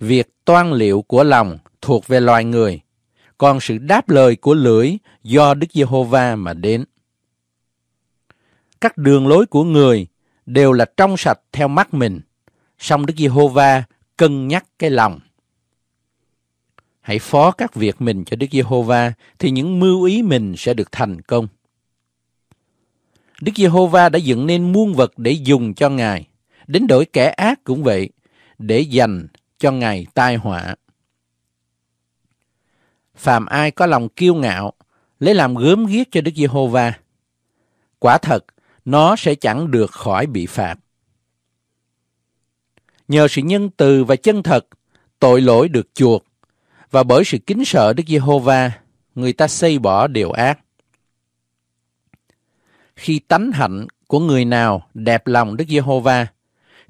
việc toan liệu của lòng thuộc về loài người, còn sự đáp lời của lưỡi do Đức Giê-hô-va mà đến. Các đường lối của người đều là trong sạch theo mắt mình, song Đức Giê-hô-va cân nhắc cái lòng. Hãy phó các việc mình cho Đức Giê-hô-va thì những mưu ý mình sẽ được thành công. Đức Giê-hô-va đã dựng nên muôn vật để dùng cho Ngài, đến đổi kẻ ác cũng vậy, để dành cho ngày tai họa. Phàm ai có lòng kiêu ngạo, lấy làm gớm ghiếc cho Đức Giê-hô-va, quả thật, nó sẽ chẳng được khỏi bị phạt. Nhờ sự nhân từ và chân thật, tội lỗi được chuộc, và bởi sự kính sợ Đức Giê-hô-va, người ta xây bỏ điều ác. Khi tánh hạnh của người nào đẹp lòng Đức Giê-hô-va,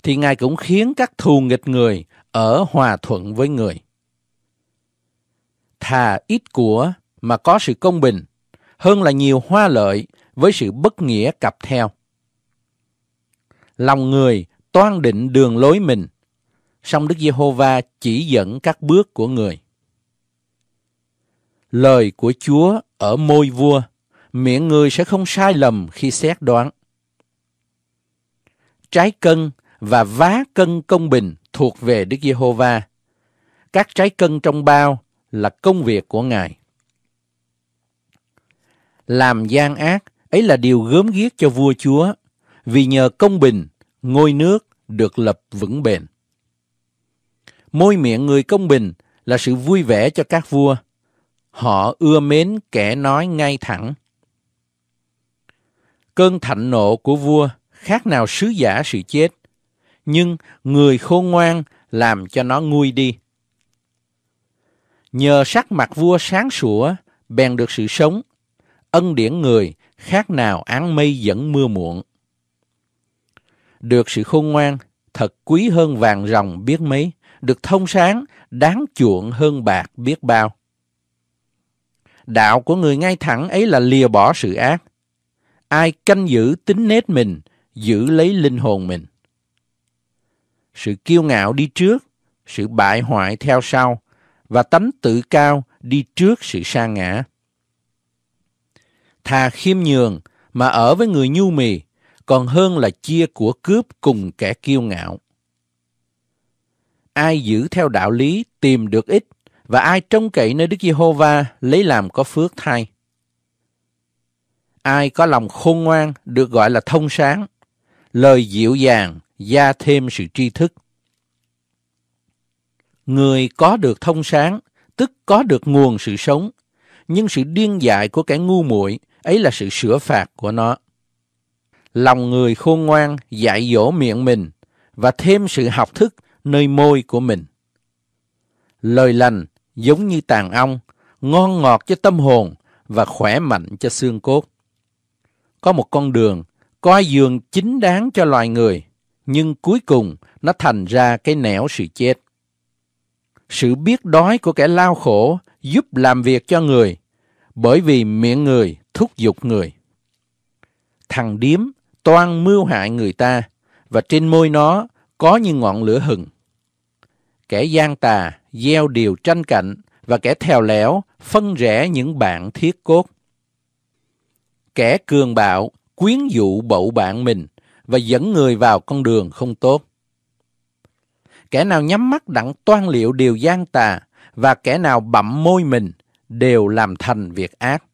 thì Ngài cũng khiến các thù nghịch người ở hòa thuận với người. Thà ít của mà có sự công bình, hơn là nhiều hoa lợi với sự bất nghĩa cặp theo. Lòng người toan định đường lối mình, song Đức Giê-hô-va chỉ dẫn các bước của người. Lời của Chúa ở môi vua, miệng người sẽ không sai lầm khi xét đoán. Trái cân và vá cân công bình thuộc về Đức Giê-hô-va. Các trái cân trong bao là công việc của Ngài. Làm gian ác ấy là điều gớm ghiếc cho vua chúa, vì nhờ công bình, ngôi nước được lập vững bền. Môi miệng người công bình là sự vui vẻ cho các vua. Họ ưa mến kẻ nói ngay thẳng. Cơn thạnh nộ của vua khác nào sứ giả sự chết – nhưng người khôn ngoan làm cho nó nguôi đi. Nhờ sắc mặt vua sáng sủa, bèn được sự sống, ân điển người khác nào án mây dẫn mưa muộn. Được sự khôn ngoan, thật quý hơn vàng ròng biết mấy, được thông sáng, đáng chuộng hơn bạc biết bao. Đạo của người ngay thẳng ấy là lìa bỏ sự ác. Ai canh giữ tính nết mình, giữ lấy linh hồn mình sự kiêu ngạo đi trước, sự bại hoại theo sau và tánh tự cao đi trước sự sa ngã. Thà khiêm nhường mà ở với người nhu mì còn hơn là chia của cướp cùng kẻ kiêu ngạo. Ai giữ theo đạo lý tìm được ít, và ai trông cậy nơi Đức Giê-hô-va lấy làm có phước thay. Ai có lòng khôn ngoan được gọi là thông sáng, lời dịu dàng gia thêm sự tri thức. Người có được thông sáng, tức có được nguồn sự sống, nhưng sự điên dại của kẻ ngu muội ấy là sự sửa phạt của nó. Lòng người khôn ngoan dạy dỗ miệng mình và thêm sự học thức nơi môi của mình. Lời lành giống như tàn ong, ngon ngọt cho tâm hồn và khỏe mạnh cho xương cốt. Có một con đường, coi giường chính đáng cho loài người – nhưng cuối cùng nó thành ra cái nẻo sự chết. Sự biết đói của kẻ lao khổ giúp làm việc cho người, bởi vì miệng người thúc giục người. Thằng điếm toan mưu hại người ta, và trên môi nó có như ngọn lửa hừng. Kẻ gian tà gieo điều tranh cạnh và kẻ thèo lẻo phân rẽ những bạn thiết cốt. Kẻ cường bạo quyến dụ bậu bạn mình và dẫn người vào con đường không tốt. Kẻ nào nhắm mắt đặng toan liệu điều gian tà và kẻ nào bậm môi mình đều làm thành việc ác.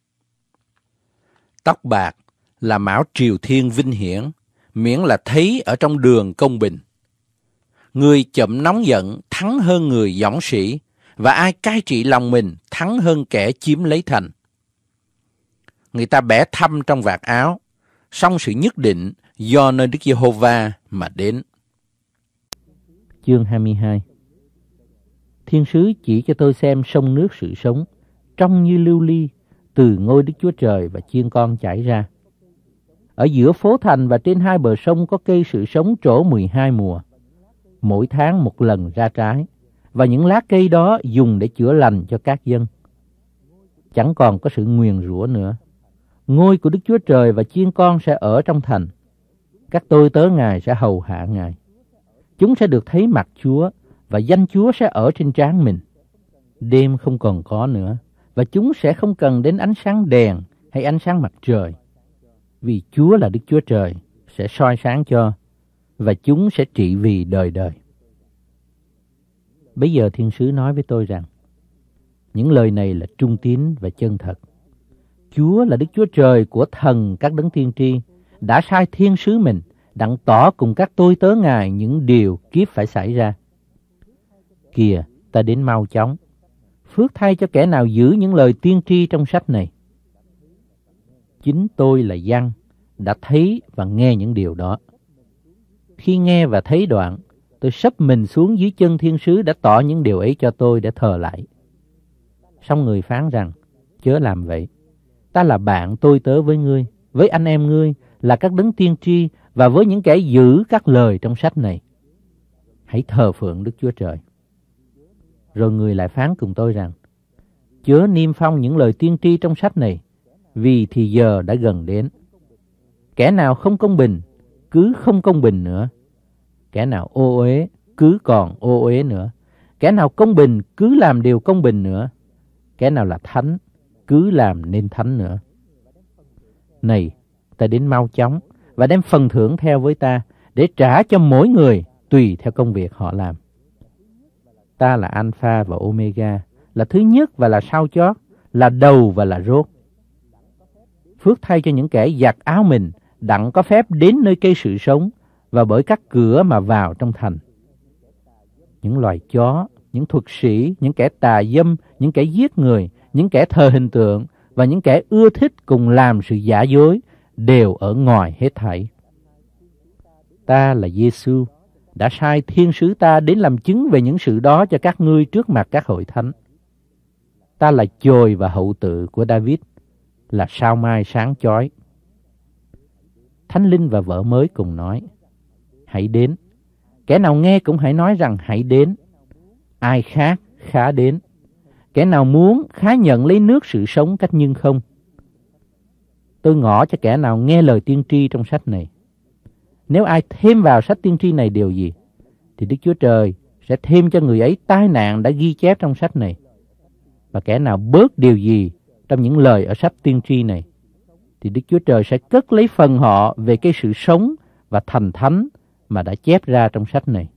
Tóc bạc là mão triều thiên vinh hiển, miễn là thấy ở trong đường công bình. Người chậm nóng giận thắng hơn người dõng sĩ, và ai cai trị lòng mình thắng hơn kẻ chiếm lấy thành. Người ta bẻ thăm trong vạt áo, song sự nhất định do nơi Đức Giê-hô-va mà đến. Chương 22 Thiên sứ chỉ cho tôi xem sông nước sự sống, trong như lưu ly, từ ngôi Đức Chúa Trời và chiên con chảy ra. Ở giữa phố thành và trên hai bờ sông có cây sự sống trổ 12 mùa, mỗi tháng một lần ra trái, và những lá cây đó dùng để chữa lành cho các dân. Chẳng còn có sự nguyền rủa nữa. Ngôi của Đức Chúa Trời và chiên con sẽ ở trong thành – các tôi tớ Ngài sẽ hầu hạ Ngài. Chúng sẽ được thấy mặt Chúa và danh Chúa sẽ ở trên trán mình. Đêm không còn có nữa và chúng sẽ không cần đến ánh sáng đèn hay ánh sáng mặt trời. Vì Chúa là Đức Chúa Trời sẽ soi sáng cho và chúng sẽ trị vì đời đời. Bây giờ thiên sứ nói với tôi rằng những lời này là trung tín và chân thật. Chúa là Đức Chúa Trời của thần các đấng tiên tri đã sai thiên sứ mình đặng tỏ cùng các tôi tớ ngài những điều kiếp phải xảy ra. Kìa, ta đến mau chóng. Phước thay cho kẻ nào giữ những lời tiên tri trong sách này. Chính tôi là Giăng đã thấy và nghe những điều đó. Khi nghe và thấy đoạn, tôi sắp mình xuống dưới chân thiên sứ đã tỏ những điều ấy cho tôi để thờ lại. Xong người phán rằng, chớ làm vậy. Ta là bạn tôi tớ với ngươi, với anh em ngươi, là các đấng tiên tri và với những kẻ giữ các lời trong sách này. Hãy thờ phượng Đức Chúa Trời. Rồi người lại phán cùng tôi rằng, chớ niêm phong những lời tiên tri trong sách này, vì thì giờ đã gần đến. Kẻ nào không công bình, cứ không công bình nữa. Kẻ nào ô uế, cứ còn ô uế nữa. Kẻ nào công bình, cứ làm điều công bình nữa. Kẻ nào là thánh, cứ làm nên thánh nữa. Này, ta đến mau chóng và đem phần thưởng theo với ta để trả cho mỗi người tùy theo công việc họ làm. Ta là Alpha và Omega, là thứ nhất và là sau chót, là đầu và là rốt. Phước thay cho những kẻ giặt áo mình, đặng có phép đến nơi cây sự sống và bởi các cửa mà vào trong thành. Những loài chó, những thuật sĩ, những kẻ tà dâm, những kẻ giết người, những kẻ thờ hình tượng và những kẻ ưa thích cùng làm sự giả dối đều ở ngoài hết thảy. Ta là Giêsu đã sai thiên sứ ta đến làm chứng về những sự đó cho các ngươi trước mặt các hội thánh. Ta là chồi và hậu tự của David, là sao mai sáng chói. Thánh Linh và vợ mới cùng nói, hãy đến. Kẻ nào nghe cũng hãy nói rằng hãy đến. Ai khác khá đến. Kẻ nào muốn khá nhận lấy nước sự sống cách nhưng không. Tôi ngỏ cho kẻ nào nghe lời tiên tri trong sách này. Nếu ai thêm vào sách tiên tri này điều gì, thì Đức Chúa Trời sẽ thêm cho người ấy tai nạn đã ghi chép trong sách này. Và kẻ nào bớt điều gì trong những lời ở sách tiên tri này, thì Đức Chúa Trời sẽ cất lấy phần họ về cái sự sống và thành thánh mà đã chép ra trong sách này.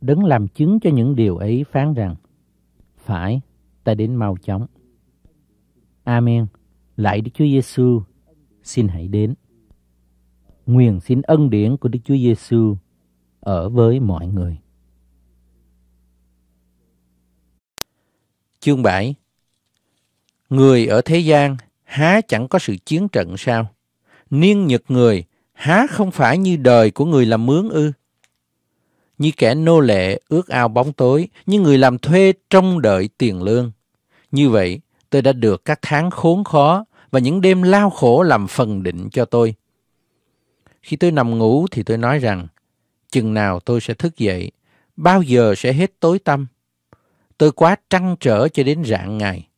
Đấng làm chứng cho những điều ấy phán rằng, Phải, ta đến mau chóng. Amen. Lạy Đức Chúa Giêsu, xin hãy đến. Nguyện xin ân điển của Đức Chúa Giêsu ở với mọi người. Chương 7 Người ở thế gian há chẳng có sự chiến trận sao? Niên nhật người há không phải như đời của người làm mướn ư? Như kẻ nô lệ ước ao bóng tối, như người làm thuê trông đợi tiền lương. Như vậy, tôi đã được các tháng khốn khó và những đêm lao khổ làm phần định cho tôi. Khi tôi nằm ngủ thì tôi nói rằng, chừng nào tôi sẽ thức dậy, bao giờ sẽ hết tối tăm. Tôi quá trăn trở cho đến rạng ngày.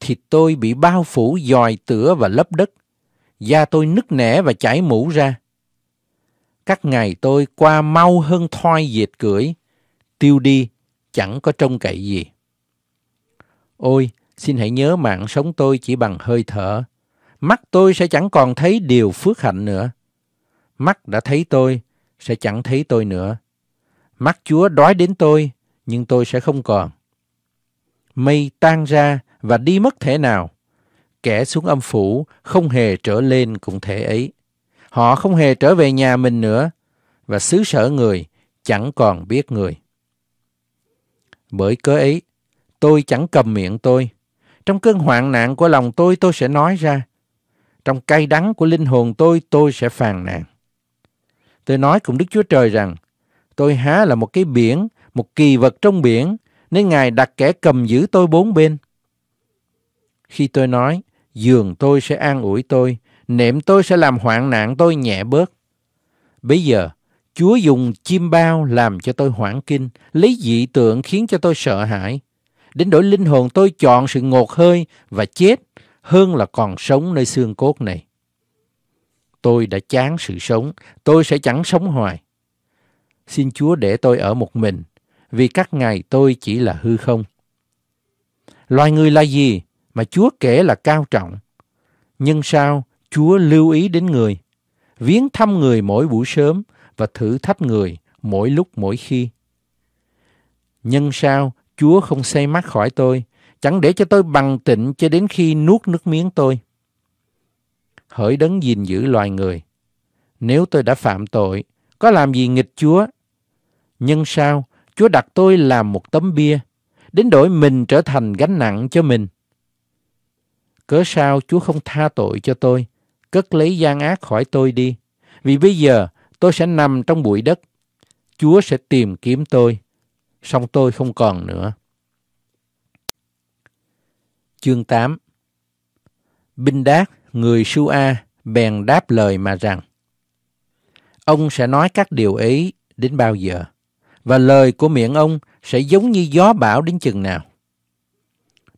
Thì tôi bị bao phủ dòi tửa và lấp đất. Da tôi nứt nẻ và chảy mũ ra. Các ngày tôi qua mau hơn thoi dệt cưỡi. Tiêu đi, chẳng có trông cậy gì. Ôi, Xin hãy nhớ mạng sống tôi chỉ bằng hơi thở. Mắt tôi sẽ chẳng còn thấy điều phước hạnh nữa. Mắt đã thấy tôi, sẽ chẳng thấy tôi nữa. Mắt Chúa đói đến tôi, nhưng tôi sẽ không còn. Mây tan ra và đi mất thể nào. Kẻ xuống âm phủ không hề trở lên cũng thể ấy. Họ không hề trở về nhà mình nữa, và xứ sở người chẳng còn biết người. Bởi cớ ấy, tôi chẳng cầm miệng tôi, trong cơn hoạn nạn của lòng tôi, tôi sẽ nói ra. Trong cay đắng của linh hồn tôi, tôi sẽ phàn nàn. Tôi nói cùng Đức Chúa Trời rằng, tôi há là một cái biển, một kỳ vật trong biển, nên Ngài đặt kẻ cầm giữ tôi bốn bên. Khi tôi nói, giường tôi sẽ an ủi tôi, nệm tôi sẽ làm hoạn nạn tôi nhẹ bớt. Bây giờ, Chúa dùng chim bao làm cho tôi hoảng kinh, lấy dị tượng khiến cho tôi sợ hãi đến đổi linh hồn tôi chọn sự ngột hơi và chết hơn là còn sống nơi xương cốt này. Tôi đã chán sự sống, tôi sẽ chẳng sống hoài. Xin Chúa để tôi ở một mình, vì các ngày tôi chỉ là hư không. Loài người là gì mà Chúa kể là cao trọng? Nhưng sao Chúa lưu ý đến người, viếng thăm người mỗi buổi sớm và thử thách người mỗi lúc mỗi khi? Nhân sao Chúa không xây mắt khỏi tôi, chẳng để cho tôi bằng tịnh cho đến khi nuốt nước miếng tôi. Hỡi đấng gìn giữ loài người, nếu tôi đã phạm tội, có làm gì nghịch Chúa? Nhưng sao Chúa đặt tôi làm một tấm bia, đến đổi mình trở thành gánh nặng cho mình? Cớ sao Chúa không tha tội cho tôi, cất lấy gian ác khỏi tôi đi? Vì bây giờ tôi sẽ nằm trong bụi đất, Chúa sẽ tìm kiếm tôi song tôi không còn nữa. Chương 8 Binh Đát, người Sua, bèn đáp lời mà rằng Ông sẽ nói các điều ấy đến bao giờ? Và lời của miệng ông sẽ giống như gió bão đến chừng nào?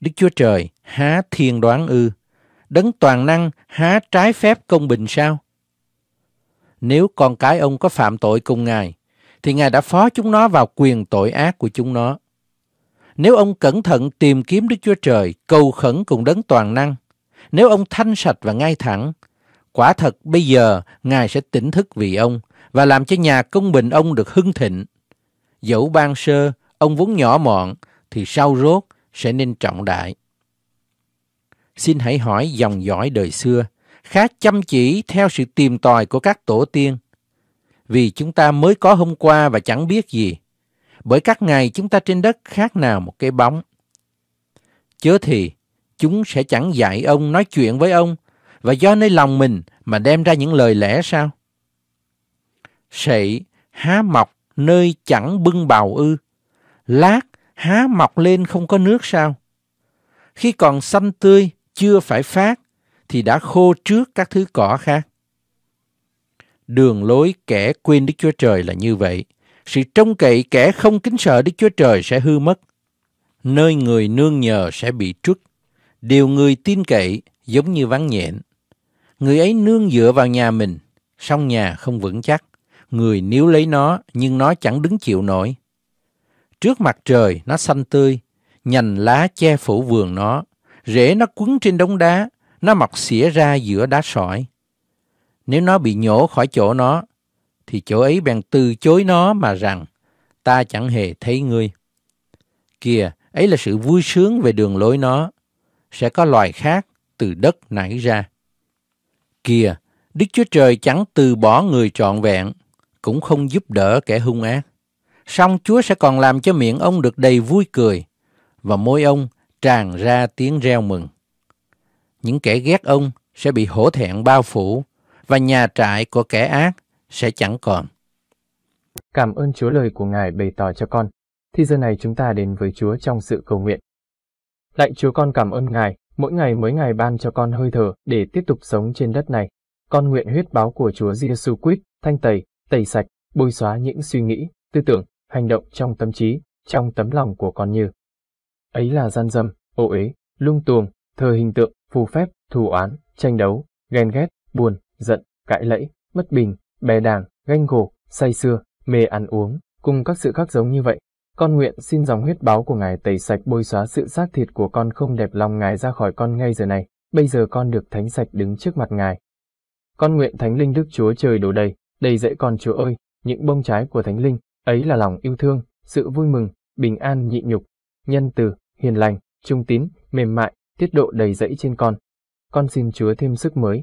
Đức Chúa Trời há thiên đoán ư? Đấng toàn năng há trái phép công bình sao? Nếu con cái ông có phạm tội cùng Ngài, thì Ngài đã phó chúng nó vào quyền tội ác của chúng nó. Nếu ông cẩn thận tìm kiếm Đức Chúa Trời, cầu khẩn cùng đấng toàn năng, nếu ông thanh sạch và ngay thẳng, quả thật bây giờ Ngài sẽ tỉnh thức vì ông và làm cho nhà công bình ông được hưng thịnh. Dẫu ban sơ, ông vốn nhỏ mọn, thì sau rốt sẽ nên trọng đại. Xin hãy hỏi dòng dõi đời xưa, khá chăm chỉ theo sự tìm tòi của các tổ tiên, vì chúng ta mới có hôm qua và chẳng biết gì. Bởi các ngày chúng ta trên đất khác nào một cái bóng. Chớ thì, chúng sẽ chẳng dạy ông nói chuyện với ông và do nơi lòng mình mà đem ra những lời lẽ sao? Sậy há mọc nơi chẳng bưng bào ư, lát há mọc lên không có nước sao? Khi còn xanh tươi chưa phải phát thì đã khô trước các thứ cỏ khác. Đường lối kẻ quên Đức Chúa Trời là như vậy. Sự trông cậy kẻ không kính sợ Đức Chúa Trời sẽ hư mất. Nơi người nương nhờ sẽ bị trút. Điều người tin cậy giống như vắng nhện. Người ấy nương dựa vào nhà mình, song nhà không vững chắc. Người níu lấy nó nhưng nó chẳng đứng chịu nổi. Trước mặt trời nó xanh tươi, nhành lá che phủ vườn nó, rễ nó quấn trên đống đá, nó mọc xỉa ra giữa đá sỏi. Nếu nó bị nhổ khỏi chỗ nó, thì chỗ ấy bèn từ chối nó mà rằng, ta chẳng hề thấy ngươi. Kìa, ấy là sự vui sướng về đường lối nó. Sẽ có loài khác từ đất nảy ra. Kìa, Đức Chúa Trời chẳng từ bỏ người trọn vẹn, cũng không giúp đỡ kẻ hung ác. Song Chúa sẽ còn làm cho miệng ông được đầy vui cười, và môi ông tràn ra tiếng reo mừng. Những kẻ ghét ông sẽ bị hổ thẹn bao phủ, và nhà trại của kẻ ác sẽ chẳng còn. Cảm ơn Chúa lời của Ngài bày tỏ cho con. Thì giờ này chúng ta đến với Chúa trong sự cầu nguyện. Lạy Chúa con cảm ơn Ngài, mỗi ngày mới ngày ban cho con hơi thở để tiếp tục sống trên đất này. Con nguyện huyết báo của Chúa Giêsu Christ thanh tẩy, tẩy sạch, bôi xóa những suy nghĩ, tư tưởng, hành động trong tâm trí, trong tấm lòng của con như ấy là gian dâm, ô uế, lung tuồng, thờ hình tượng, phù phép, thù oán, tranh đấu, ghen ghét, buồn, giận, cãi lẫy, bất bình, bè đảng, ganh gổ, say xưa, mê ăn uống, cùng các sự khác giống như vậy. Con nguyện xin dòng huyết báo của ngài tẩy sạch bôi xóa sự xác thịt của con không đẹp lòng ngài ra khỏi con ngay giờ này, bây giờ con được thánh sạch đứng trước mặt ngài. Con nguyện thánh linh Đức Chúa trời đổ đầy, đầy dẫy con Chúa ơi, những bông trái của thánh linh, ấy là lòng yêu thương, sự vui mừng, bình an nhị nhục, nhân từ, hiền lành, trung tín, mềm mại, tiết độ đầy dẫy trên con. Con xin Chúa thêm sức mới,